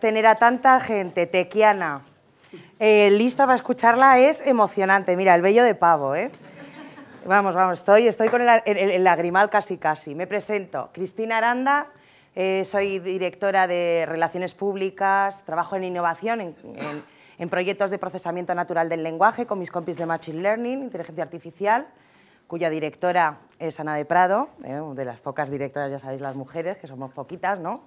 tener a tanta gente tequiana eh, lista para escucharla es emocionante. Mira, el bello de pavo, ¿eh? Vamos, vamos, estoy, estoy con el, lagrimal casi casi. Me presento, Cristina Aranda, eh, soy directora de Relaciones Públicas, trabajo en innovación, en, proyectos de procesamiento natural del lenguaje con mis compis de Machine Learning, Inteligencia Artificial, cuya directora es Ana de Prado, eh, de las pocas directoras, ya sabéis, las mujeres, que somos poquitas, ¿no?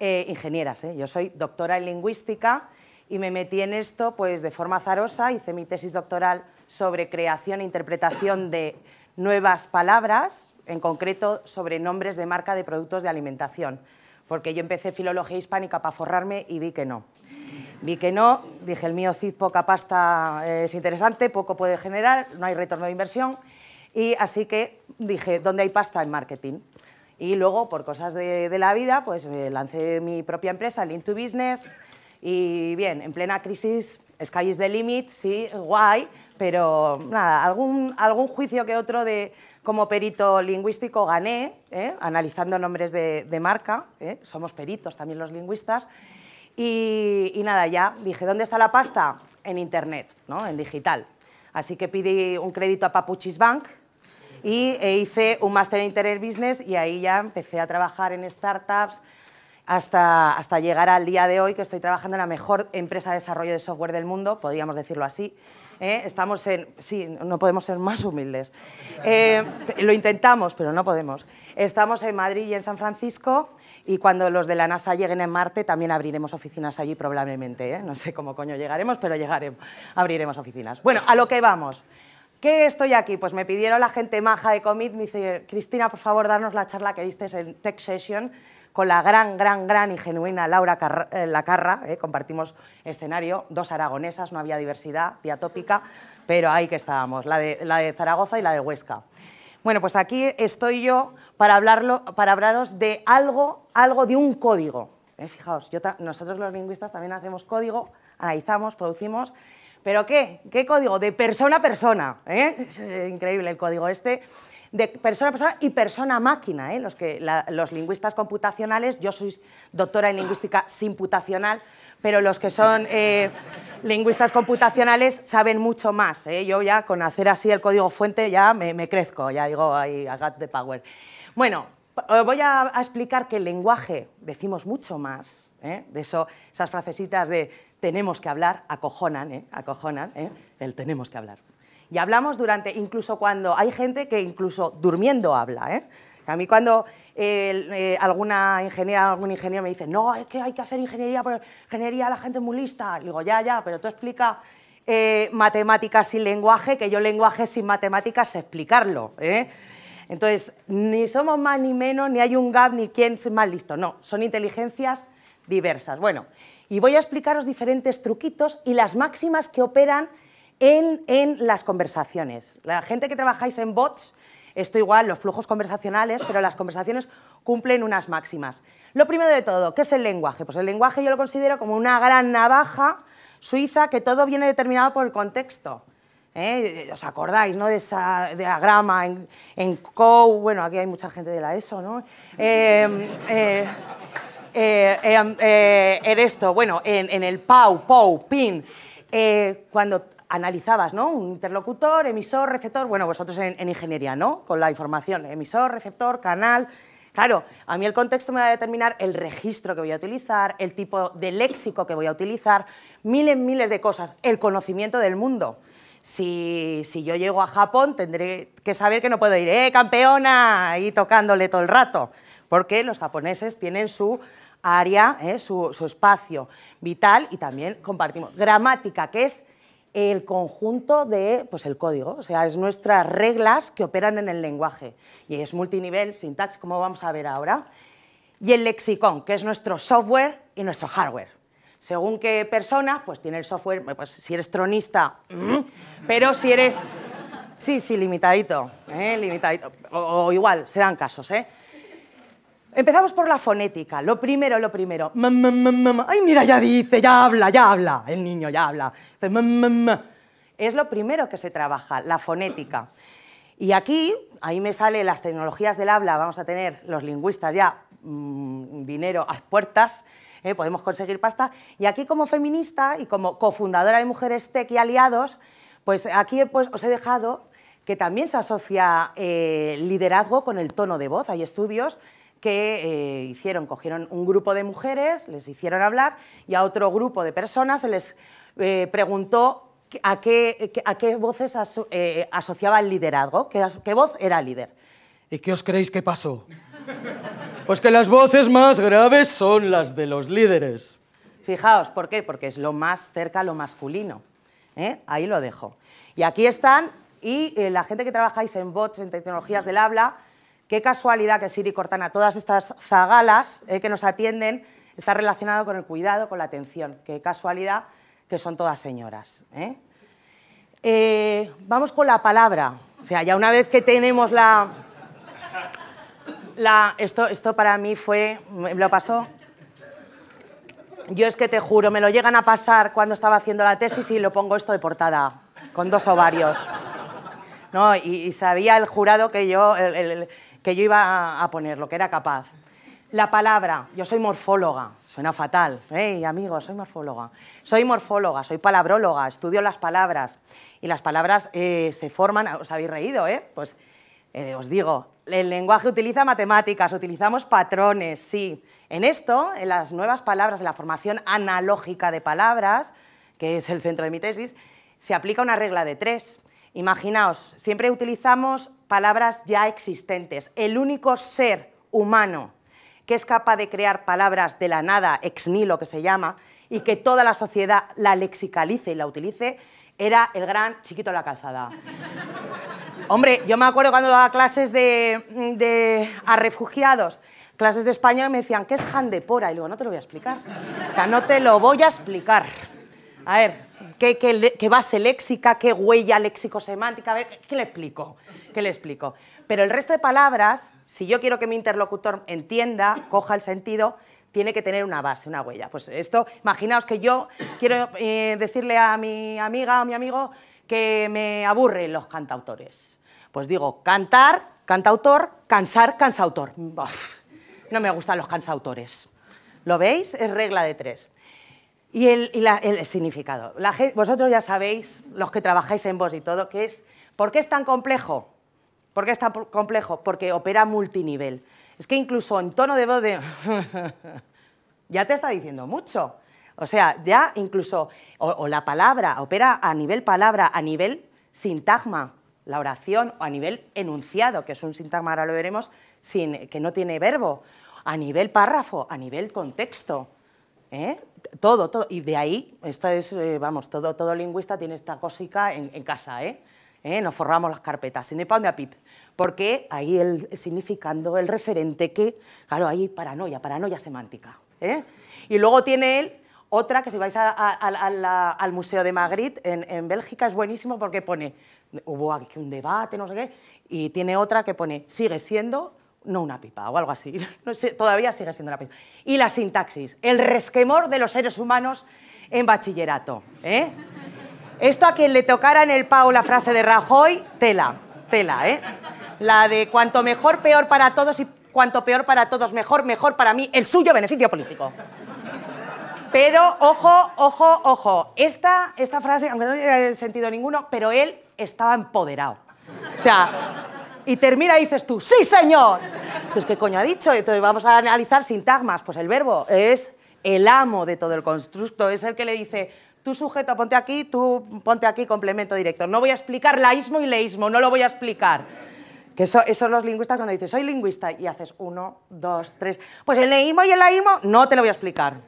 Eh, ingenieras. ¿eh? Yo soy doctora en lingüística y me metí en esto pues, de forma azarosa. Hice mi tesis doctoral sobre creación e interpretación de nuevas palabras, en concreto sobre nombres de marca de productos de alimentación, porque yo empecé filología hispánica para forrarme y vi que no. Vi que no, dije el mío CID poca pasta es interesante, poco puede generar, no hay retorno de inversión, y así que dije, ¿dónde hay pasta en marketing? Y luego, por cosas de, la vida, pues eh, lancé mi propia empresa, Link to Business. Y bien, en plena crisis, Sky is the limit, sí, guay, pero nada, algún, algún juicio que otro de, como perito lingüístico gané, ¿eh? analizando nombres de, de marca, ¿eh? somos peritos también los lingüistas, y, nada, ya dije, ¿dónde está la pasta? En internet, ¿no? en digital. Así que pidí un crédito a Papuchis Bank, y eh, hice un máster en Internet Business y ahí ya empecé a trabajar en startups hasta, hasta llegar al día de hoy que estoy trabajando en la mejor empresa de desarrollo de software del mundo, podríamos decirlo así. ¿eh? Estamos en... Sí, no podemos ser más humildes. Eh, lo intentamos, pero no podemos. Estamos en Madrid y en San Francisco y cuando los de la NASA lleguen en Marte también abriremos oficinas allí probablemente. No sé cómo coño llegaremos, pero llegaremos, abriremos oficinas. Bueno, a lo que vamos. ¿Qué estoy aquí? Pues me pidieron la gente maja de Comit, me dice, Cristina, por favor, darnos la charla que diste en Tech Session con la gran, gran, gran y genuina Laura Lacarra, eh, eh, compartimos escenario, dos aragonesas, no había diversidad diatópica, pero ahí que estábamos, la de, Zaragoza y la de Huesca. Bueno, pues aquí estoy yo para, hablaros de algo, algo de un código. Eh, fijaos, nosotros los lingüistas también hacemos código, analizamos, producimos, ¿Pero qué? ¿Qué código? De persona a persona. ¿eh? Es eh, increíble el código este. De persona a persona y persona a máquina. ¿eh? Los, que, los lingüistas computacionales, yo soy doctora en lingüística simputacional, pero los que son lingüistas computacionales saben mucho más. Yo ya con hacer así el código fuente ya me, crezco, ya digo, ahí, I got the power. Bueno, os voy a, explicar que el lenguaje decimos mucho más. De eso, esas frasecitas de tenemos que hablar, acojonan, ¿eh? acojonan, ¿eh? el tenemos que hablar. Y hablamos durante, incluso cuando hay gente que incluso durmiendo habla. ¿eh? A mí cuando eh, alguna ingeniera, algún ingeniero me dice, no, es que hay que hacer ingeniería, porque ingeniería la gente es muy lista. Le digo, ya, ya, pero tú explica eh, matemáticas sin lenguaje, que yo lenguaje sin matemáticas es explicarlo. ¿eh? Entonces, ni somos más ni menos, ni hay un gap, ni quién es más listo. No, son inteligencias diversas. Bueno, y voy a explicaros diferentes truquitos y las máximas que operan en, las conversaciones. La gente que trabajáis en bots, esto igual, los flujos conversacionales, pero las conversaciones cumplen unas máximas. Lo primero de todo, ¿qué es el lenguaje? Pues el lenguaje yo lo considero como una gran navaja suiza que todo viene determinado por el contexto. ¿eh? ¿Os acordáis ¿no? de esa diagrama en, en COU? Bueno, aquí hay mucha gente de la ESO, ¿no? Eh, eh, en eh, em, eh, esto, bueno, en, el PAU, POU, PIN, eh, cuando analizabas, ¿no? Un interlocutor, emisor, receptor, bueno, vosotros en, ingeniería, ¿no? Con la información, emisor, receptor, canal. Claro, a mí el contexto me va a determinar el registro que voy a utilizar, el tipo de léxico que voy a utilizar, miles, miles de cosas, el conocimiento del mundo. Si, si yo llego a Japón, tendré que saber que no puedo ir, ¡eh, campeona! y tocándole todo el rato, porque los japoneses tienen su área, eh, su, espacio vital y también compartimos gramática, que es el conjunto de pues el código, o sea, es nuestras reglas que operan en el lenguaje y es multinivel, sintax, como vamos a ver ahora, y el lexicón, que es nuestro software y nuestro hardware. Según qué persona, pues tiene el software, eh, pues si eres tronista, mm, pero si eres Sí, sí, limitadito, eh, limitadito. O, o, igual, serán casos, ¿eh? Empezamos por la fonética. Lo primero, lo primero. Ay, mira, ya dice, ya habla, ya habla. El niño ya habla. Es lo primero que se trabaja, la fonética. Y aquí, ahí me salen las tecnologías del habla, vamos a tener los lingüistas ya mm, dinero a puertas, ¿eh? podemos conseguir pasta. Y aquí como feminista y como cofundadora de Mujeres Tech y Aliados, pues aquí pues, os he dejado que también se asocia eh, liderazgo con el tono de voz. Hay estudios que eh, hicieron, cogieron un grupo de mujeres, les hicieron hablar y a otro grupo de personas se les eh, preguntó a qué, voces eh, asociaba el liderazgo, qué, voz era líder. ¿Y qué os creéis que pasó? Pues que las voces más graves son las de los líderes. Fijaos, ¿por qué? Porque es lo más cerca a lo masculino. Ahí lo dejo. Y aquí están, y la gente que trabajáis en bots, en tecnologías del habla, Qué casualidad que Siri Cortana, todas estas zagalas eh, que nos atienden, está relacionado con el cuidado, con la atención. Qué casualidad que son todas señoras. ¿eh? Eh, vamos con la palabra. O sea, ya una vez que tenemos la... la esto, esto para mí fue... Me lo pasó. Yo es que te juro, me lo llegan a pasar cuando estaba haciendo la tesis y lo pongo esto de portada, con dos ovarios. No, y, sabía el jurado que yo, que yo iba a poner, lo que era capaz. La palabra, yo soy morfóloga, suena fatal, hey amigos, soy morfóloga. Soy morfóloga, soy palabróloga, estudio las palabras y las palabras eh, se forman, os habéis reído, ¿eh? Pues eh, os digo, el lenguaje utiliza matemáticas, utilizamos patrones, sí. En esto, en las nuevas palabras, en la formación analógica de palabras, que es el centro de mi tesis, se aplica una regla de tres. Imaginaos, siempre utilizamos palabras ya existentes. El único ser humano que es capaz de crear palabras de la nada, ex nilo que se llama, y que toda la sociedad la lexicalice y la utilice, era el gran chiquito de la calzada. Hombre, yo me acuerdo cuando daba clases a refugiados, clases de español, me decían, ¿qué es Jandepora? Y luego, no te lo voy a explicar. O sea, no te lo voy a explicar. A ver, qué, base léxica, qué huella léxico-semántica, ver, ¿qué le explico? ¿Qué le explico? Pero el resto de palabras, si yo quiero que mi interlocutor entienda, coja el sentido, tiene que tener una base, una huella. Pues esto, imaginaos que yo quiero eh, decirle a mi amiga o mi amigo que me aburren los cantautores. Pues digo, cantar, cantautor, cansar, cansautor. no me gustan los cansautores. ¿Lo veis? Es regla de tres. Y el, significado. vosotros ya sabéis, los que trabajáis en vos y todo, que es, ¿por qué es tan complejo? ¿Por qué es tan complejo? Porque opera multinivel. Es que incluso en tono de voz de... ya te está diciendo mucho. O sea, ya incluso, o, la palabra, opera a nivel palabra, a nivel sintagma, la oración, o a nivel enunciado, que es un sintagma, ahora lo veremos, que no tiene verbo, a nivel párrafo, a nivel contexto. ¿eh? Todo, todo. Y de ahí, esto es, eh, vamos, todo, todo lingüista tiene esta cosica en, casa, ¿eh? ¿eh? Nos forramos las carpetas, en de Porque ahí el significando, el referente que, claro, ahí paranoia, paranoia semántica. Y luego tiene él otra que si vais al Museo de Madrid, en, en, Bélgica es buenísimo porque pone, hubo aquí un debate, no sé qué, y tiene otra que pone, sigue siendo no una pipa o algo así, todavía sigue siendo una pipa. Y la sintaxis, el resquemor de los seres humanos en bachillerato. ¿eh? Esto a quien le tocara en el PAU la frase de Rajoy, tela, tela, ¿eh? La de cuanto mejor, peor para todos y cuanto peor para todos, mejor, mejor para mí, el suyo beneficio político. Pero ojo, ojo, ojo, esta, esta frase, aunque no tiene sentido ninguno, pero él estaba empoderado. O sea, y termina y dices tú, ¡sí, señor! Entonces, ¿qué coño ha dicho? Entonces, vamos a analizar sintagmas. Pues el verbo es el amo de todo el constructo, es el que le dice, tú sujeto, ponte aquí, tú ponte aquí, complemento directo. No voy a explicar laísmo y leísmo, no lo voy a explicar. Que eso, los lingüistas cuando dices, soy lingüista, y haces uno, dos, tres. Pues el leísmo y el laísmo no te lo voy a explicar.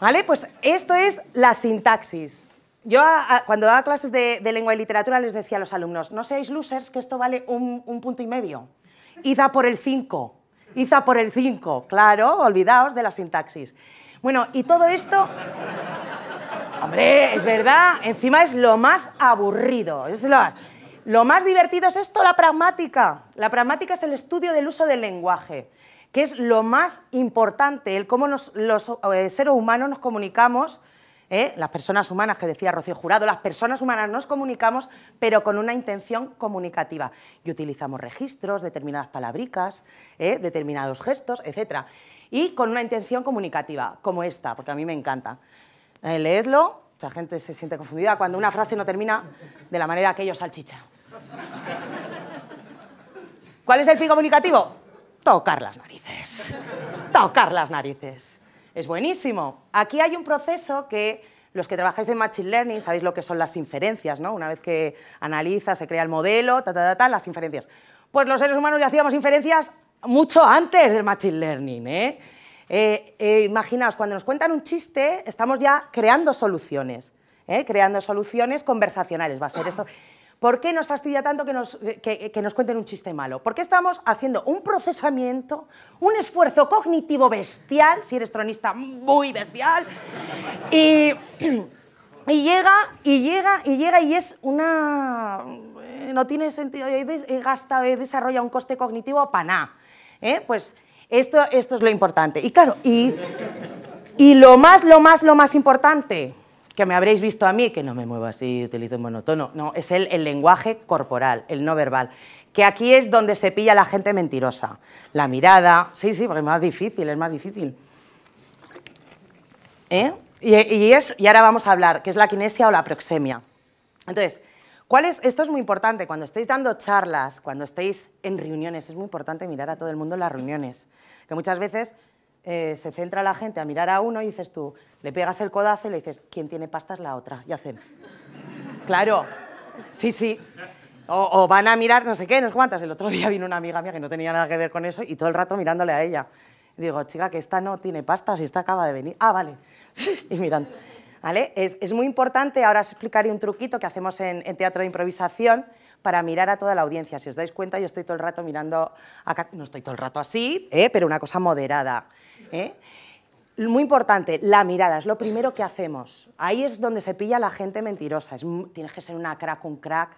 ¿Vale? Pues esto es la sintaxis. Yo cuando daba clases de, lengua y literatura les decía a los alumnos, no seáis losers, que esto vale un, punto y medio. Iza por el 5, Iza por el 5, claro, olvidaos de la sintaxis. Bueno, y todo esto... Hombre, es verdad, encima es lo más aburrido. lo, más divertido es esto, la pragmática. La pragmática es el estudio del uso del lenguaje que es lo más importante, el cómo los eh, seres humanos nos comunicamos ¿eh? las personas humanas que decía Rocío Jurado, las personas humanas nos comunicamos, pero con una intención comunicativa. Y utilizamos registros, determinadas palabricas, ¿eh? determinados gestos, etc. Y con una intención comunicativa, como esta, porque a mí me encanta. Eh, leedlo, mucha gente se siente confundida cuando una frase no termina de la manera que ellos salchicha. ¿Cuál es el fin comunicativo? Tocar las narices. Tocar las narices es buenísimo. Aquí hay un proceso que los que trabajáis en Machine Learning sabéis lo que son las inferencias, ¿no? Una vez que analiza, se crea el modelo, ta, ta, ta, las inferencias. Pues los seres humanos ya hacíamos inferencias mucho antes del Machine Learning, ¿eh? Eh, eh, imaginaos, cuando nos cuentan un chiste, estamos ya creando soluciones, creando soluciones conversacionales. Va a ser esto. ¿Por qué nos fastidia tanto que nos, eh, que, nos cuenten un chiste malo? Porque estamos haciendo un procesamiento, un esfuerzo cognitivo bestial, si eres tronista, muy bestial, y, llega, y llega, y llega, y es una... Eh, no tiene sentido, y gastado, he desarrollado un coste cognitivo para nada. ¿eh? Pues esto, esto es lo importante. Y claro, y, y lo más, lo más, lo más importante, que me habréis visto a mí, que no me muevo así, utilizo un monotono, no, es el, el lenguaje corporal, el no verbal, que aquí es donde se pilla la gente mentirosa, la mirada, sí, sí, porque es más difícil, es más difícil. ¿Eh? Y, es, y ahora vamos a hablar, que es la kinesia o la proxemia. Entonces, ¿cuál es? esto es muy importante, cuando estáis dando charlas, cuando estéis en reuniones, es muy importante mirar a todo el mundo en las reuniones, que muchas veces eh, se centra la gente a mirar a uno y dices tú, le pegas el codazo y le dices, ¿quién tiene pastas la otra, y hacen. claro, sí, sí. O, van a mirar no sé qué, no sé cuántas. El otro día vino una amiga mía que no tenía nada que ver con eso y todo el rato mirándole a ella. digo, chica, que esta no tiene pasta, si esta acaba de venir. Ah, vale. y mirando. ¿Vale? Es, muy importante, ahora os explicaré un truquito que hacemos en, teatro de improvisación para mirar a toda la audiencia. Si os dais cuenta, yo estoy todo el rato mirando acá, no estoy todo el rato así, ¿eh? pero una cosa moderada. ¿eh? Muy importante, la mirada, es lo primero que hacemos. Ahí es donde se pilla la gente mentirosa. tienes que ser una crack, un crack,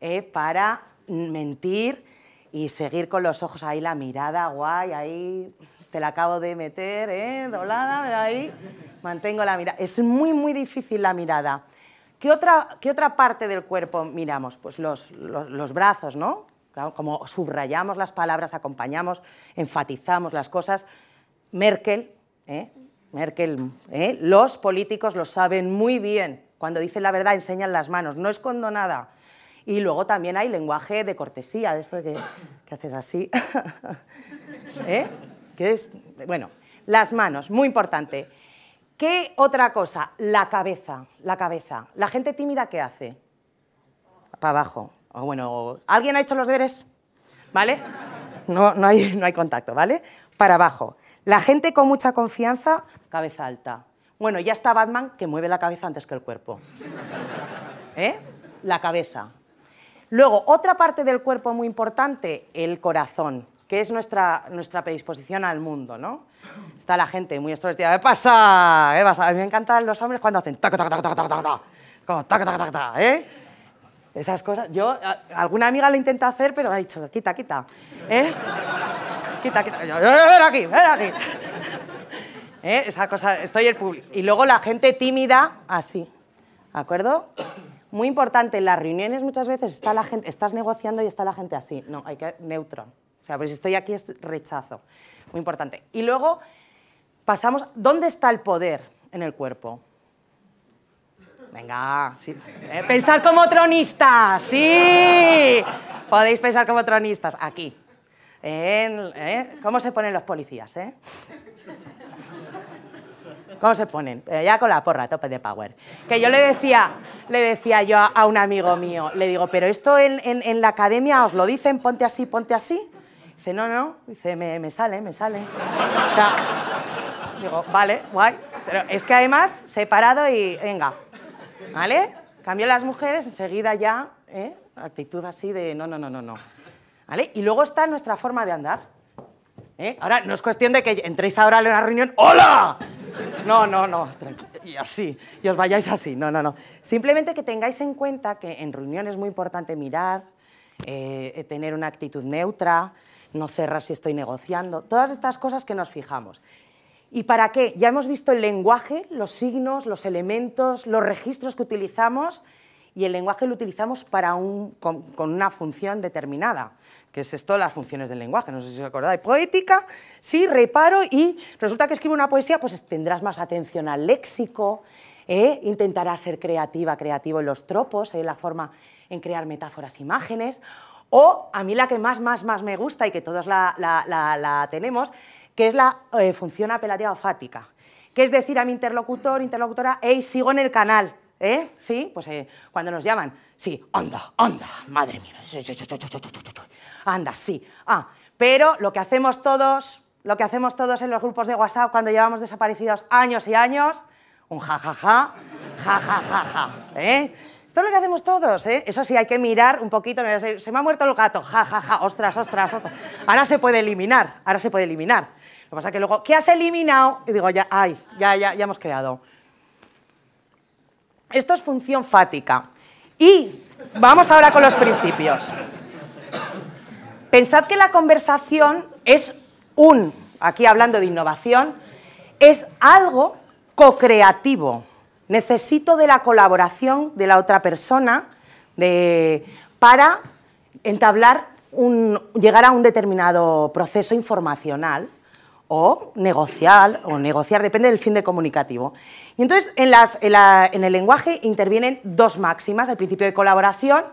¿eh? para mentir y seguir con los ojos ahí, la mirada, guay, ahí te la acabo de meter, ¿eh? doblada, ahí mantengo la mirada. Es muy, muy difícil la mirada. ¿Qué otra, qué otra parte del cuerpo miramos? Pues los, los, brazos, ¿no? como subrayamos las palabras, acompañamos, enfatizamos las cosas. Merkel, ¿eh? Merkel, ¿eh? los políticos lo saben muy bien. Cuando dicen la verdad enseñan las manos, no escondo nada. Y luego también hay lenguaje de cortesía, de esto que, que haces así. ¿Eh? bueno, las manos, muy importante. ¿Qué otra cosa? La cabeza, la cabeza. ¿La gente tímida qué hace? Para abajo. O bueno, ¿alguien ha hecho los deberes? ¿Vale? No, hay, no hay contacto, ¿vale? Para abajo. La gente con mucha confianza, cabeza alta. Bueno, ya está Batman que mueve la cabeza antes que el cuerpo. ¿Eh? La cabeza. Luego, otra parte del cuerpo muy importante, el corazón, que es nuestra, nuestra predisposición al mundo, ¿no? Está la gente muy extrovertida, ¿qué pasa? ¿eh? A mí me encantan los hombres cuando hacen tac, tac, tac, como ¿eh? Esas cosas, yo, alguna amiga lo intenta hacer, pero ha dicho, quita, quita, ¿eh? quita, quita. Yo, ven aquí, ven aquí. Eh, esa cosa, estoy el público. Y luego la gente tímida, así. ¿De acuerdo? Muy importante, en las reuniones muchas veces está la gente, estás negociando y está la gente así. No, hay que neutro. O sea, pues si estoy aquí es rechazo. Muy importante. Y luego pasamos, ¿dónde está el poder en el cuerpo? Venga, sí. Eh, pensar como tronistas, sí. Podéis pensar como tronistas, aquí. En, ¿eh? ¿Cómo se ponen los policías? Eh? ¿Cómo se ponen? Eh, ya con la porra, tope de power. Que yo le decía, le decía yo a, un amigo mío, le digo, pero esto en, la academia os lo dicen, ponte así, ponte así. Dice, no, no, dice, me, sale, me sale. O sea, digo, vale, guay. Pero es que además, separado y venga, ¿vale? Cambio las mujeres, enseguida ya, ¿eh? actitud así de no, no, no, no, no. Y luego está nuestra forma de andar. ¿eh? Ahora, no es cuestión de que entréis ahora a una reunión, ¡Hola! No, no, no, y así, y os vayáis así, no, no, no. Simplemente que tengáis en cuenta que en reunión es muy importante mirar, eh, tener una actitud neutra, no cerrar si estoy negociando, todas estas cosas que nos fijamos. ¿Y para qué? Ya hemos visto el lenguaje, los signos, los elementos, los registros que utilizamos y el lenguaje lo utilizamos para un, con, una función determinada, que es esto las funciones del lenguaje, no sé si os acordáis, poética, sí, reparo y resulta que escribo una poesía, pues tendrás más atención al léxico, ¿eh? intentarás ser creativa, creativo en los tropos, en ¿eh? la forma en crear metáforas, imágenes, o a mí la que más, más, más me gusta y que todos la, tenemos, que es la eh, función apelativa fática, que es decir a mi interlocutor, interlocutora, hey, sigo en el canal, ¿Eh? ¿Sí? Pues eh, cuando nos llaman, sí, onda, onda, madre mía, anda, sí, ah, pero lo que hacemos todos, lo que hacemos todos en los grupos de WhatsApp cuando llevamos desaparecidos años y años, un jajaja, jajajaja, ja, ja, ¿eh? Esto es lo que hacemos todos, ¿eh? Eso sí, hay que mirar un poquito, se, me ha muerto el gato, jajaja, ja, ostras, ostras, ostras, ahora se puede eliminar, ahora se puede eliminar. Lo que pasa es que luego, ¿qué has eliminado? Y digo, ya, ay, ya, ya, ya hemos creado esto es función fática. Y vamos ahora con los principios. Pensad que la conversación es un, aquí hablando de innovación, es algo co-creativo. Necesito de la colaboración de la otra persona para entablar un, llegar a un determinado proceso informacional o negociar, o negociar, depende del fin de comunicativo. Y entonces en, las, en, el lenguaje intervienen dos máximas, el principio de colaboración,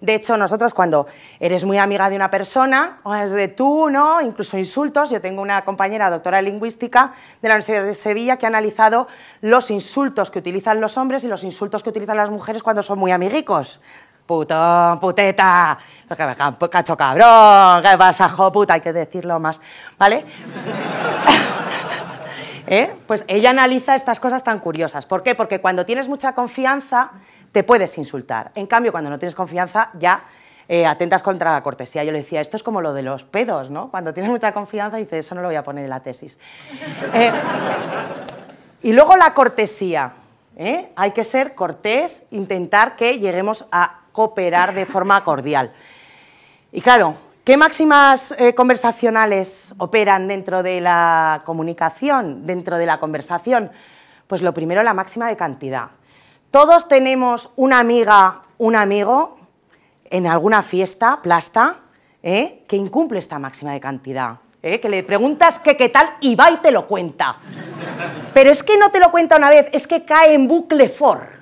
de hecho, nosotros cuando eres muy amiga de una persona, o es de tú, ¿no? Incluso insultos. Yo tengo una compañera doctora de lingüística de la Universidad de Sevilla que ha analizado los insultos que utilizan los hombres y los insultos que utilizan las mujeres cuando son muy amiguicos putón, puteta, pues, cacho cabrón, que vas a puta? Hay que decirlo más, ¿vale? ¿Eh? Pues ella analiza estas cosas tan curiosas. ¿Por qué? Porque cuando tienes mucha confianza te puedes insultar. En cambio, cuando no tienes confianza ya eh, atentas contra la cortesía. Yo le decía, esto es como lo de los pedos, ¿no? Cuando tienes mucha confianza dices, eso no lo voy a poner en la tesis. Eh, y luego la cortesía. Hay que ser cortés, intentar que lleguemos a cooperar de forma cordial. Y claro, ¿qué máximas eh, conversacionales operan dentro de la comunicación, dentro de la conversación? Pues lo primero, la máxima de cantidad. Todos tenemos una amiga, un amigo, en alguna fiesta, plasta, ¿eh? que incumple esta máxima de cantidad. ¿eh? Que le preguntas qué qué tal y va y te lo cuenta. Pero es que no te lo cuenta una vez, es que cae en bucle for.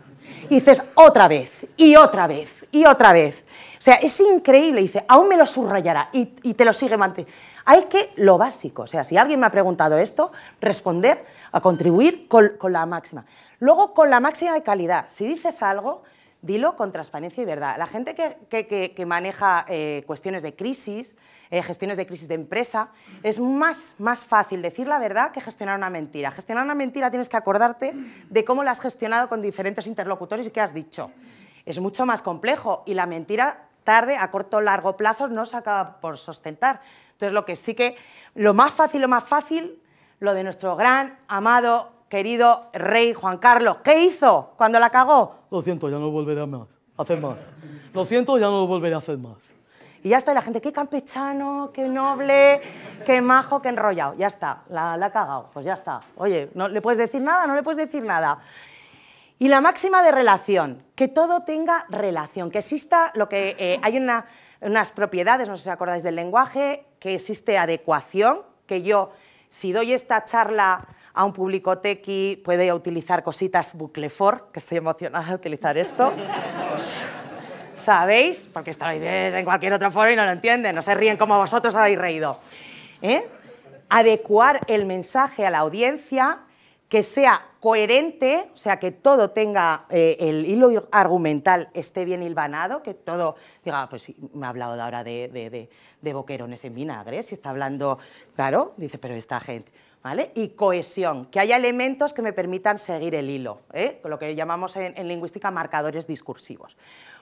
Y dices, otra vez, y otra vez, y otra vez. O sea, es increíble, dice, aún me lo subrayará y, te lo sigue manteniendo. Hay que lo básico, o sea, si alguien me ha preguntado esto, responder, a contribuir con, con la máxima. Luego, con la máxima de calidad, si dices algo, dilo con transparencia y verdad. La gente que, maneja eh, cuestiones de crisis, eh, gestiones de crisis de empresa, es más, más fácil decir la verdad que gestionar una mentira. Gestionar una mentira tienes que acordarte de cómo la has gestionado con diferentes interlocutores y qué has dicho. Es mucho más complejo y la mentira tarde, a corto o largo plazo, no se acaba por sustentar. Entonces, lo que sí que, lo más fácil, lo más fácil, lo de nuestro gran, amado, querido rey Juan Carlos, ¿qué hizo cuando la cagó? Lo siento, ya no volveré a hacer más. Lo siento, ya no volveré a hacer más. Y ya está, y la gente, qué campechano, qué noble, qué majo, qué enrollado. Ya está, la, ha cagado, pues ya está. Oye, ¿no le puedes decir nada? No le puedes decir nada. Y la máxima de relación, que todo tenga relación, que exista lo que eh, hay una, unas propiedades, no sé si acordáis del lenguaje, que existe adecuación, que yo si doy esta charla a un público tequi, puede utilizar cositas for que estoy emocionada de utilizar esto. ¿Sabéis? Porque idea en cualquier otro foro y no lo entienden, no se ríen como vosotros habéis reído. ¿eh? Adecuar el mensaje a la audiencia, que sea coherente, o sea, que todo tenga eh, el hilo argumental esté bien hilvanado, que todo diga, ah, pues me ha hablado ahora de, de, de boquerones en vinagre, si está hablando, claro, dice, pero esta gente y cohesión, que haya elementos que me permitan seguir el hilo, ¿eh? lo que llamamos en, lingüística marcadores discursivos.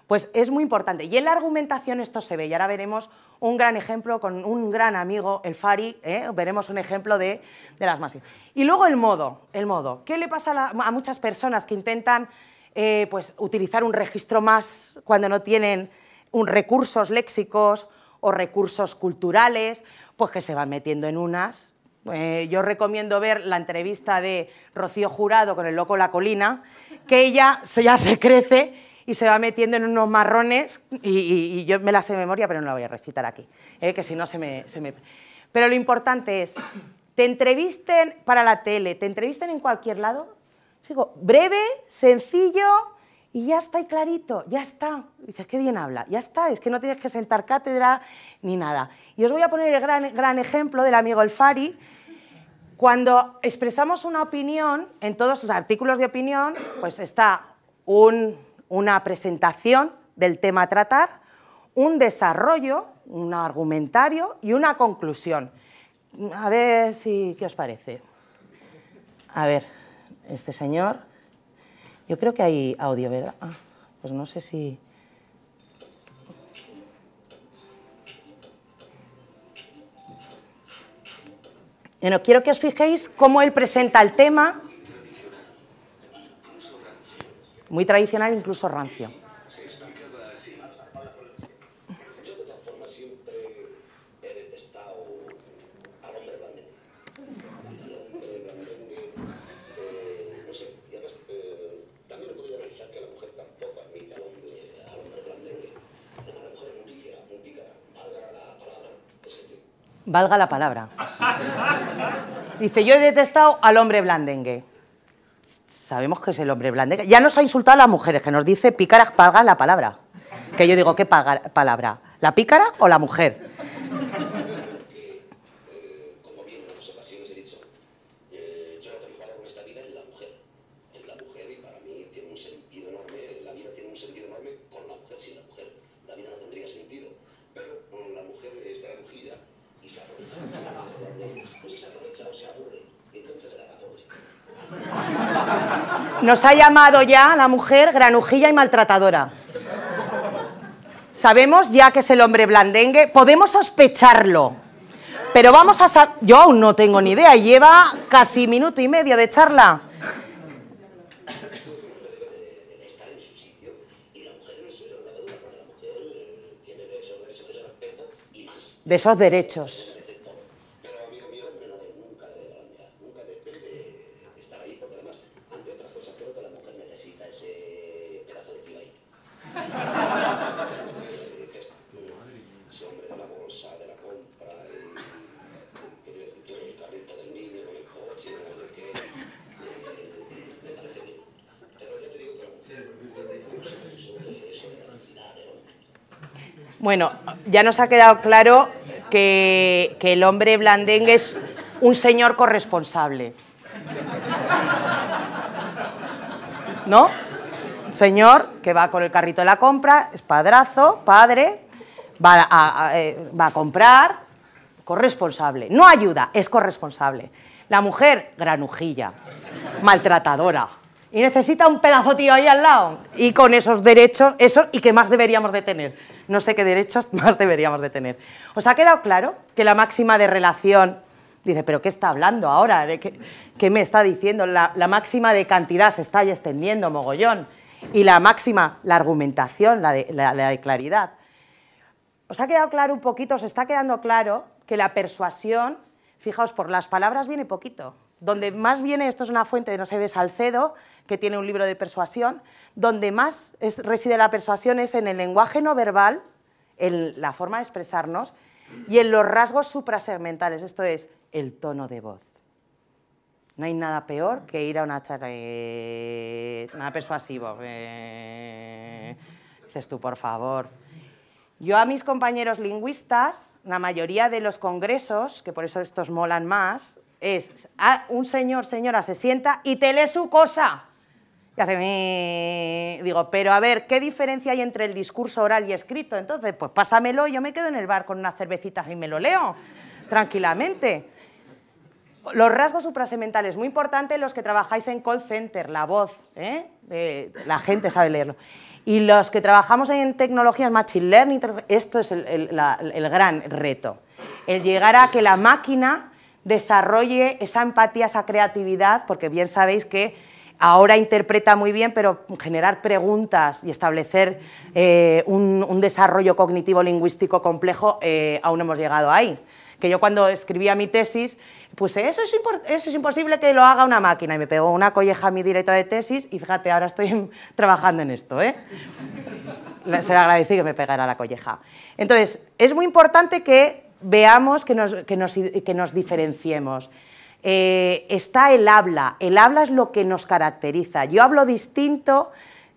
Pues es muy importante. Y en la argumentación esto se ve, y ahora veremos un gran ejemplo con un gran amigo, el Fari, ¿eh? veremos un ejemplo de, las más. Y luego el modo, el modo. ¿Qué le pasa a, muchas personas que intentan eh, pues, utilizar un registro más cuando no tienen recursos léxicos o recursos culturales? Pues que se van metiendo en unas eh, yo recomiendo ver la entrevista de Rocío Jurado con el loco La Colina, que ella se, ya se crece y se va metiendo en unos marrones, y, yo me la sé de memoria, pero no la voy a recitar aquí, eh, que si no se me, Pero lo importante es, te entrevisten para la tele, te entrevisten en cualquier lado, digo, breve, sencillo, y ya está clarito, ya está. Dices, qué bien habla, ya está, es que no tienes que sentar cátedra ni nada. Y os voy a poner el gran, ejemplo del amigo Alfari Cuando expresamos una opinión, en todos los artículos de opinión, pues está una presentación del tema a tratar, un desarrollo, un argumentario y una conclusión. A ver si, ¿qué os parece? A ver, este señor... Yo creo que hay audio, ¿verdad? Ah, pues no sé si... Bueno, quiero que os fijéis cómo él presenta el tema. Muy tradicional, incluso rancio. valga la palabra. Dice, yo he detestado al hombre blandengue. Sabemos que es el hombre blandengue. Ya nos ha insultado a las mujeres, que nos dice pícaras, valga la palabra. Que yo digo, ¿qué palabra? ¿La pícara o la mujer? Nos ha llamado ya la mujer granujilla y maltratadora. Sabemos ya que es el hombre blandengue, podemos sospecharlo, pero vamos a... Yo aún no tengo ni idea, lleva casi minuto y medio de charla. De esos derechos. Bueno, ya nos ha quedado claro que, el hombre blandengue es un señor corresponsable. ¿No? Señor que va con el carrito de la compra, es padrazo, padre, va a eh, comprar, corresponsable. No ayuda, es corresponsable. La mujer, granujilla, maltratadora y necesita un pedazo tío ahí al lado. Y con esos derechos, eso y que más deberíamos de tener. No sé qué derechos más deberíamos de tener. ¿Os ha quedado claro que la máxima de relación, dice, pero ¿qué está hablando ahora? ¿De qué, me está diciendo? La, máxima de cantidad se está extendiendo mogollón. Y la máxima, la argumentación, la de, claridad. ¿Os ha quedado claro un poquito? ¿Os está quedando claro que la persuasión, fijaos, por las palabras viene poquito? donde más viene, esto es una fuente de no se ve Salcedo, que tiene un libro de persuasión, donde más reside la persuasión es en el lenguaje no verbal, en la forma de expresarnos, y en los rasgos suprasegmentales, esto es el tono de voz. No hay nada peor que ir a una charla, eh, nada persuasivo. Eh, dices tú, por favor. Yo a mis compañeros lingüistas, la mayoría de los congresos, que por eso estos molan más, es ah, un señor, señora, se sienta y te lee su cosa. Y hace, me digo, pero a ver, ¿qué diferencia hay entre el discurso oral y escrito? Entonces, pues pásamelo y yo me quedo en el bar con unas cervecita y me lo leo tranquilamente. Los rasgos suprasementales, muy importante, los que trabajáis en call center, la voz, ¿eh? la gente sabe leerlo. Y los que trabajamos en tecnologías machine learning, esto es el gran reto. El llegar a que la máquina desarrolle esa empatía, esa creatividad, porque bien sabéis que ahora interpreta muy bien, pero generar preguntas y establecer eh, un, desarrollo cognitivo lingüístico complejo, eh, aún no hemos llegado ahí. Que yo cuando escribía mi tesis, pues eso es, es imposible que lo haga una máquina. Y me pegó una colleja a mi directora de tesis y fíjate, ahora estoy trabajando en esto. ¿eh? Se le que me pegara la colleja. Entonces, es muy importante que veamos, que nos, que diferenciemos. Eh, está el habla, el habla es lo que nos caracteriza. Yo hablo distinto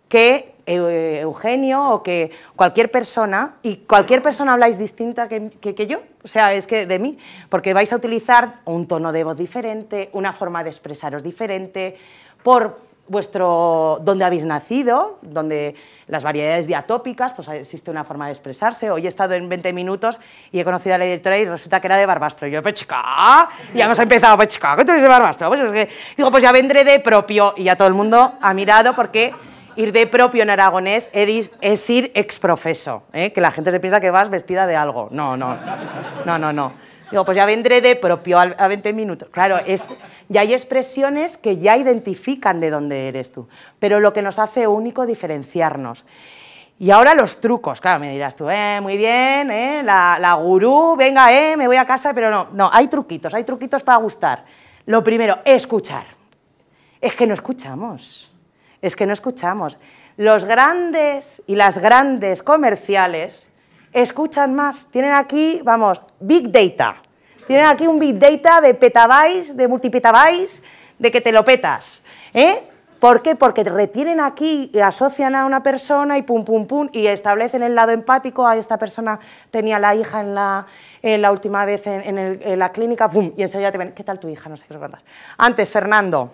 que eh, Eugenio o que cualquier persona, y cualquier persona habláis distinta que, que, yo, o sea, es que de mí, porque vais a utilizar un tono de voz diferente, una forma de expresaros diferente, por vuestro dónde habéis nacido, donde las variedades diatópicas, pues existe una forma de expresarse. Hoy he estado en 20 minutos y he conocido a la editora y resulta que era de Barbastro. Y yo, pechica, pues ya hemos empezado, pechica, pues ¿qué tú eres de Barbastro? Pues digo, pues ya vendré de propio. Y ya todo el mundo ha mirado porque ir de propio en aragonés es ir exprofeso, ¿eh? que la gente se piensa que vas vestida de algo. No, no, no, no, no. Digo, pues ya vendré de propio a 20 minutos. Claro, es, ya hay expresiones que ya identifican de dónde eres tú, pero lo que nos hace único diferenciarnos. Y ahora los trucos, claro, me dirás tú, eh, muy bien, eh, la, la gurú, venga, eh, me voy a casa, pero no, no, hay truquitos, hay truquitos para gustar. Lo primero, escuchar. Es que no escuchamos, es que no escuchamos. Los grandes y las grandes comerciales escuchan más. Tienen aquí, vamos, Big Data. Tienen aquí un Big Data de petabytes, de multipetabytes, de que te lo petas. ¿eh? ¿Por qué? Porque retienen aquí, y asocian a una persona y pum, pum, pum, y establecen el lado empático. A esta persona tenía la hija en la, última vez en, la clínica, pum, y enseguida te ven, ¿qué tal tu hija? No sé qué recuerdas. Antes, Fernando,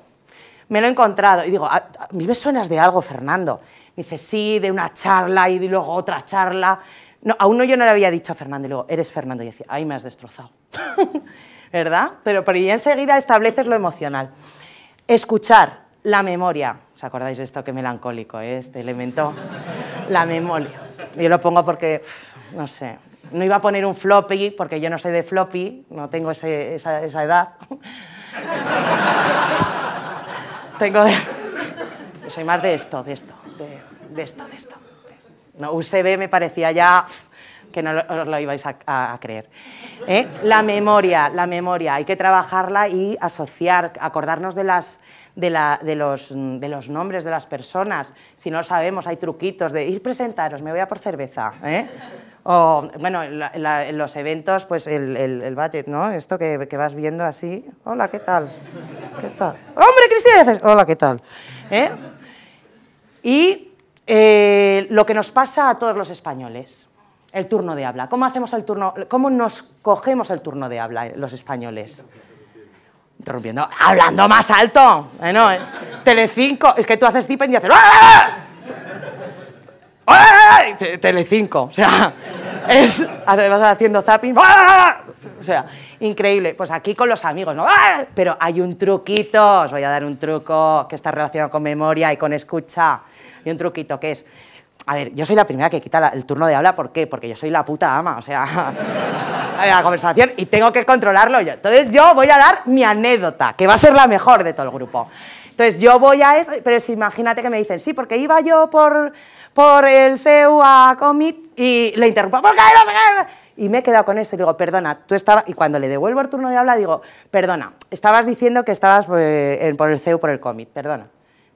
me lo he encontrado. Y digo, a, mí me suenas de algo, Fernando. dice, sí, de una charla y luego otra charla. No, aún no yo no le había dicho a Fernando, y luego, eres Fernando, y decía, ¡ay, me has destrozado, ¿verdad? Pero, por enseguida estableces lo emocional. Escuchar, la memoria, ¿os acordáis de esto? Qué melancólico ¿eh? este elemento. La memoria. Yo lo pongo porque, no sé, no iba a poner un floppy, porque yo no soy de floppy, no tengo esa, edad. tengo Soy más de esto, de esto, de esto, de esto. No, USB me parecía ya que no os lo ibais a, creer. ¿Eh? La memoria, la memoria, hay que trabajarla y asociar, acordarnos de, las, de, los, nombres de las personas. Si no lo sabemos, hay truquitos de ir presentaros, me voy a por cerveza. ¿eh? O, bueno, en los eventos, pues el, el, budget, ¿no? Esto que, vas viendo así. Hola, ¿qué tal? ¿Qué tal? ¡Hombre, Cristina! Hola, ¿qué tal? ¿Eh? Y eh, lo que nos pasa a todos los españoles, el turno de habla. ¿Cómo, hacemos el turno, cómo nos cogemos el turno de habla eh, los españoles? Interrumpiendo, hablando más alto. Eh, no, Telecinco, es que tú haces tipen y haces... Telecinco, o sea, vas haciendo zapping, o sea, increíble. Pues aquí con los amigos, ¿no? Pero hay un truquito, os voy a dar un truco que está relacionado con memoria y con escucha y un truquito que es, a ver, yo soy la primera que quita el turno de habla, ¿por qué? Porque yo soy la puta ama, o sea, la conversación y tengo que controlarlo yo. Entonces yo voy a dar mi anécdota, que va a ser la mejor de todo el grupo. Entonces yo voy a eso, pero imagínate que me dicen, sí, porque iba yo por, por el CEU a Comit y le interrumpo, ¿por qué no Y me he quedado con eso y digo, perdona, tú estabas... Y cuando le devuelvo el turno de habla digo, perdona, estabas diciendo que estabas eh, por el, por el CEU por el Comit, perdona.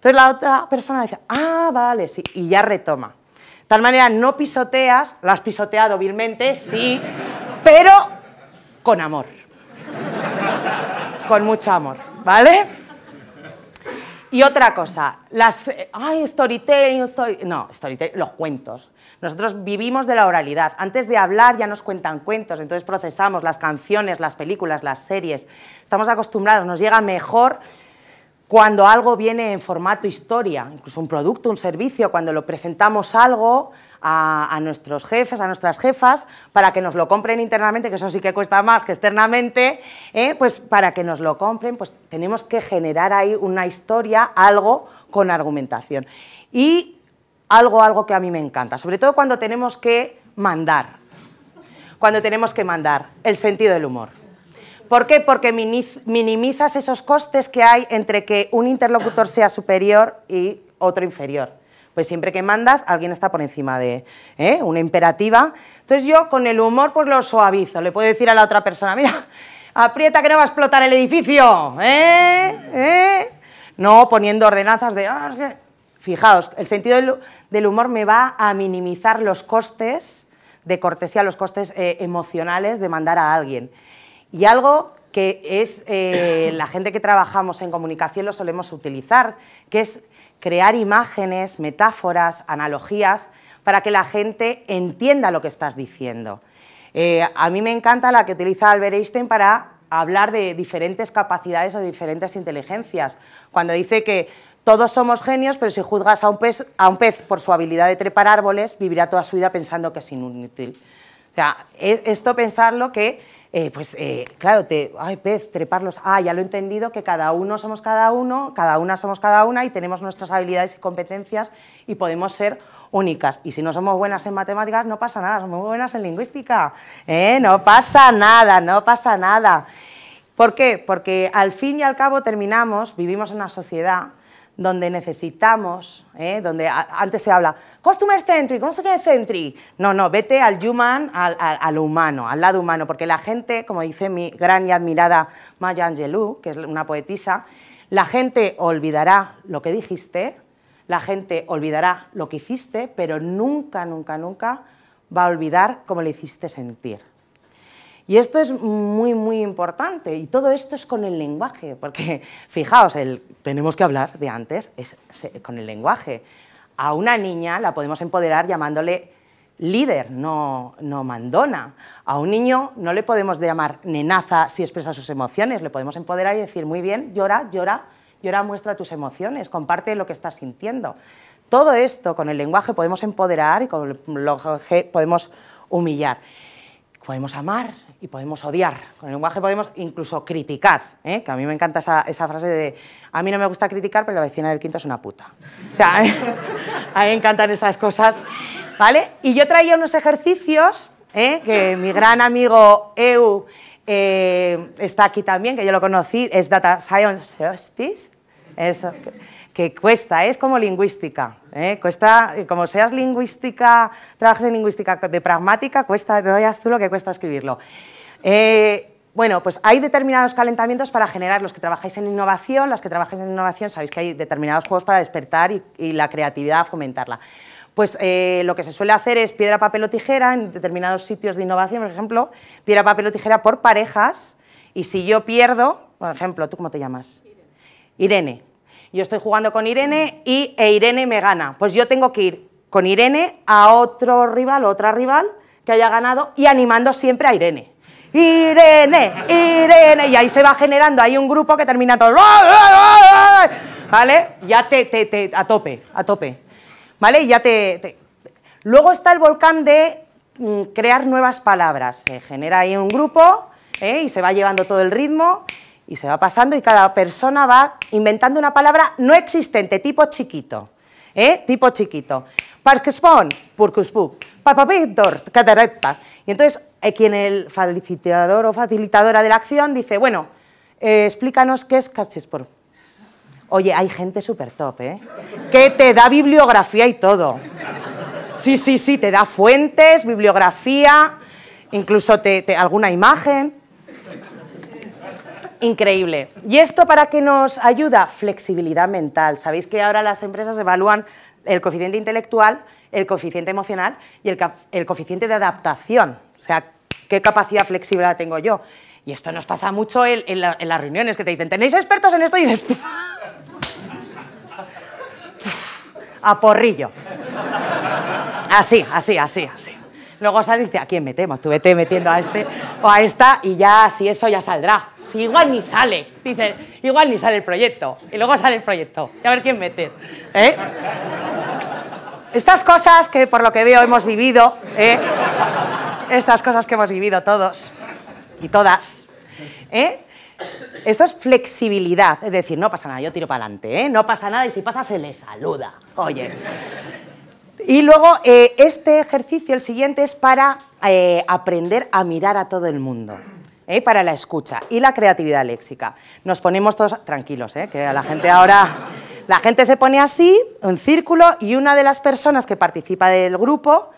Entonces la otra persona dice, ah, vale, sí, y ya retoma. tal manera, no pisoteas, la has pisoteado vilmente, sí, pero con amor. Con mucho amor, ¿vale? Y otra cosa, las... Ay, storytelling, No, storytelling, los cuentos. Nosotros vivimos de la oralidad. Antes de hablar ya nos cuentan cuentos, entonces procesamos las canciones, las películas, las series. Estamos acostumbrados, nos llega mejor cuando algo viene en formato historia, incluso un producto, un servicio, cuando lo presentamos algo a, nuestros jefes, a nuestras jefas, para que nos lo compren internamente, que eso sí que cuesta más que externamente, ¿eh? pues para que nos lo compren, pues tenemos que generar ahí una historia, algo con argumentación. Y algo, algo que a mí me encanta, sobre todo cuando tenemos que mandar, cuando tenemos que mandar el sentido del humor. ¿Por qué? Porque minimizas esos costes que hay entre que un interlocutor sea superior y otro inferior. Pues siempre que mandas, alguien está por encima de ¿eh? una imperativa. Entonces yo con el humor pues lo suavizo. Le puedo decir a la otra persona, mira, aprieta que no va a explotar el edificio. ¿eh? ¿Eh? No poniendo ordenanzas de... Ah, Fijaos, el sentido del, humor me va a minimizar los costes de cortesía, los costes eh, emocionales de mandar a alguien. Y algo que es eh, la gente que trabajamos en comunicación lo solemos utilizar, que es crear imágenes, metáforas, analogías, para que la gente entienda lo que estás diciendo. Eh, a mí me encanta la que utiliza Albert Einstein para hablar de diferentes capacidades o diferentes inteligencias, cuando dice que todos somos genios, pero si juzgas a un pez, a un pez por su habilidad de trepar árboles, vivirá toda su vida pensando que es inútil. O sea, e-, esto pensarlo que eh, pues eh, claro, te, ay, pez, treparlos, ah, ya lo he entendido, que cada uno somos cada uno, cada una somos cada una y tenemos nuestras habilidades y competencias y podemos ser únicas. Y si no somos buenas en matemáticas, no pasa nada, somos buenas en lingüística, ¿Eh? no pasa nada, no pasa nada. ¿Por qué? Porque al fin y al cabo terminamos, vivimos en una sociedad donde necesitamos, ¿eh? donde antes se habla customer centric, no se qué centric. No, no, vete al human, al, humano, al lado humano, porque la gente, como dice mi gran y admirada Maya Angelou, que es una poetisa, la gente olvidará lo que dijiste, la gente olvidará lo que hiciste, pero nunca, nunca, nunca va a olvidar cómo le hiciste sentir. Y esto es muy, muy importante. Y todo esto es con el lenguaje, porque fijaos, el, tenemos que hablar de antes con el lenguaje. A una niña la podemos empoderar llamándole líder, no, no mandona. A un niño no le podemos llamar nenaza si expresa sus emociones, le podemos empoderar y decir, muy bien, llora, llora, llora, muestra tus emociones, comparte lo que estás sintiendo. Todo esto con el lenguaje podemos empoderar y con el lenguaje podemos humillar. Podemos amar, y podemos odiar, con el lenguaje podemos incluso criticar, ¿eh? que a mí me encanta esa, frase de a mí no me gusta criticar, pero la vecina del quinto es una puta. O sea, a mí, me encantan esas cosas, ¿vale? Y yo traía unos ejercicios ¿eh? que mi gran amigo Eu eh, está aquí también, que yo lo conocí, es Data Science Justice, eso, que cuesta, ¿eh? es como lingüística. ¿eh? Cuesta, como seas lingüística, trabajes en lingüística de pragmática, cuesta, no veas tú lo que cuesta escribirlo. Eh, bueno, pues hay determinados calentamientos para generar, los que trabajáis en innovación, las que trabajáis en innovación, sabéis que hay determinados juegos para despertar y, la creatividad fomentarla. Pues lo que se suele hacer es piedra, papel o tijera en determinados sitios de innovación, por ejemplo, piedra, papel o tijera por parejas, y si yo pierdo, por ejemplo, ¿tú cómo te llamas? Irene. Irene yo estoy jugando con Irene y, e Irene me gana. Pues yo tengo que ir con Irene a otro rival, otra rival que haya ganado y animando siempre a Irene. Irene, Irene, y ahí se va generando, hay un grupo que termina todo, ¿vale? Ya te, te, a tope, a tope, ¿vale? Ya te, Luego está el volcán de mm, crear nuevas palabras, se genera ahí un grupo ¿eh? y se va llevando todo el ritmo y se va pasando y cada persona va inventando una palabra no existente, tipo chiquito. ¿eh? Tipo chiquito. Parquespon, purcuspú, Y entonces aquí eh, quien el facilitador o facilitadora de la acción dice, bueno, eh, explícanos qué es Cachespor. Oye, hay gente súper top, ¿eh? Que te da bibliografía y todo. Sí, sí, sí, te da fuentes, bibliografía, incluso te, te alguna imagen. Increíble. ¿Y esto para qué nos ayuda? Flexibilidad mental. Sabéis que ahora las empresas evalúan el coeficiente intelectual, el coeficiente emocional y el, coeficiente de adaptación. O sea, qué capacidad flexible tengo yo. Y esto nos pasa mucho en, en, las reuniones que te dicen, ¿tenéis expertos en esto? Y dices, a porrillo. Así, así, así, así. Luego sale y dice, ¿a quién metemos? Tú vete metiendo a este o a esta y ya, si eso ya saldrá. Si igual ni sale, dice, igual ni sale el proyecto. Y luego sale el proyecto. Y a ver quién mete. ¿Eh? Estas cosas que por lo que veo hemos vivido, ¿eh? estas cosas que hemos vivido todos y todas, ¿eh? Esto es flexibilidad, es decir, no pasa nada, yo tiro para adelante, no pasa nada y si pasa se le saluda. Oye, y luego eh, este ejercicio, el siguiente, es para eh, aprender a mirar a todo el mundo. Eh, para la escucha y la creatividad léxica. Nos ponemos todos tranquilos, que a la gente ahora... La gente se pone así, un círculo, y una de las personas que participa del grupo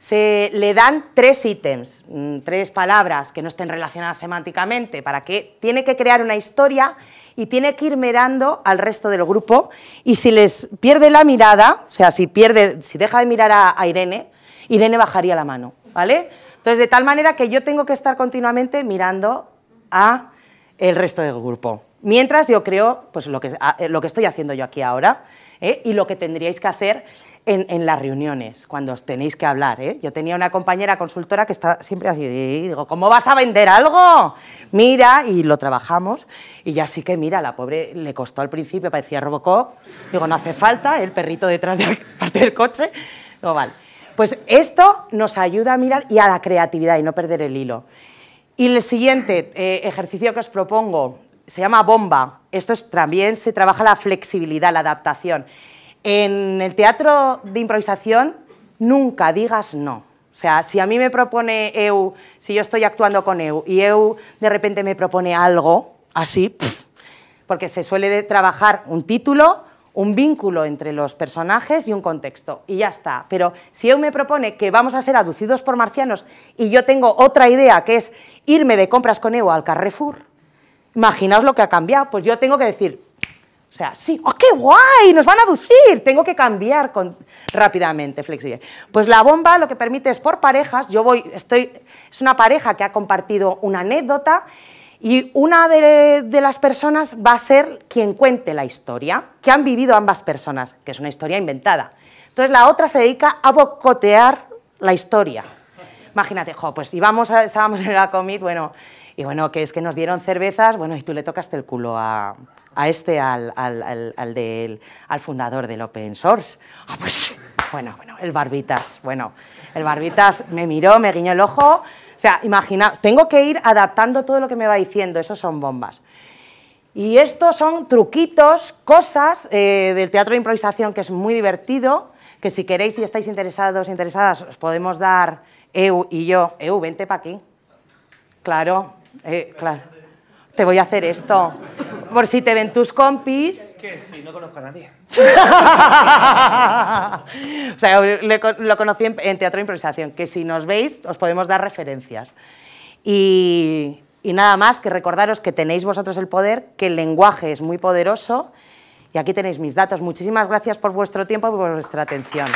se le dan tres ítems, mm, tres palabras que no estén relacionadas semánticamente, para que tiene que crear una historia y tiene que ir mirando al resto del grupo y si les pierde la mirada, o sea, si, pierde, si deja de mirar a, Irene, Irene bajaría la mano, ¿vale? Entonces, de tal manera que yo tengo que estar continuamente mirando a el resto del grupo. Mientras yo creo, pues lo que, eh, lo que estoy haciendo yo aquí ahora ¿eh? y lo que tendríais que hacer en, las reuniones, cuando os tenéis que hablar. ¿eh? Yo tenía una compañera consultora que está siempre así, digo, ¿cómo vas a vender algo? Mira, y lo trabajamos, y ya sí que mira, la pobre le costó al principio, parecía Robocop, digo, no hace falta, el perrito detrás de parte del coche, no vale. Pues esto nos ayuda a mirar y a la creatividad y no perder el hilo. Y el siguiente eh, ejercicio que os propongo se llama bomba. Esto también se trabaja la flexibilidad, la adaptación. En el teatro de improvisación nunca digas no. O sea, si a mí me propone EU, si yo estoy actuando con EU y EU de repente me propone algo así, porque se suele trabajar un título, un vínculo entre los personajes y un contexto, y ya está. Pero si EU me propone que vamos a ser aducidos por marcianos y yo tengo otra idea que es irme de compras con EU al Carrefour, imaginaos lo que ha cambiado, pues yo tengo que decir, o sea, sí, ¡oh, qué guay! ¡Nos van a aducir! Tengo que cambiar con... rápidamente, flexible. Pues la bomba lo que permite es por parejas, yo voy, estoy, es una pareja que ha compartido una anécdota y una de, las personas va a ser quien cuente la historia, que han vivido ambas personas, que es una historia inventada. Entonces la otra se dedica a bocotear la historia. Imagínate, jo, pues íbamos estábamos en la comit, bueno, y bueno, que es que nos dieron cervezas, bueno, y tú le tocaste el culo a, a este, al, al, del, fundador del open source. Ah, pues, bueno, bueno, el Barbitas, bueno, el Barbitas me miró, me guiñó el ojo, o sea, imaginaos, tengo que ir adaptando todo lo que me va diciendo, eso son bombas. Y estos son truquitos, cosas eh, del teatro de improvisación que es muy divertido, que si queréis, si estáis interesados, interesadas, os podemos dar EU y yo. EU, vente para aquí. Claro, eh, claro te voy a hacer esto. Por si te ven tus compis. Que sí, no conozco a nadie. o sea, lo conocí en, teatro de improvisación, que si nos veis os podemos dar referencias. y nada más que recordaros que tenéis vosotros el poder, que el lenguaje es muy poderoso. Y aquí tenéis mis datos. Muchísimas gracias por vuestro tiempo y por vuestra atención.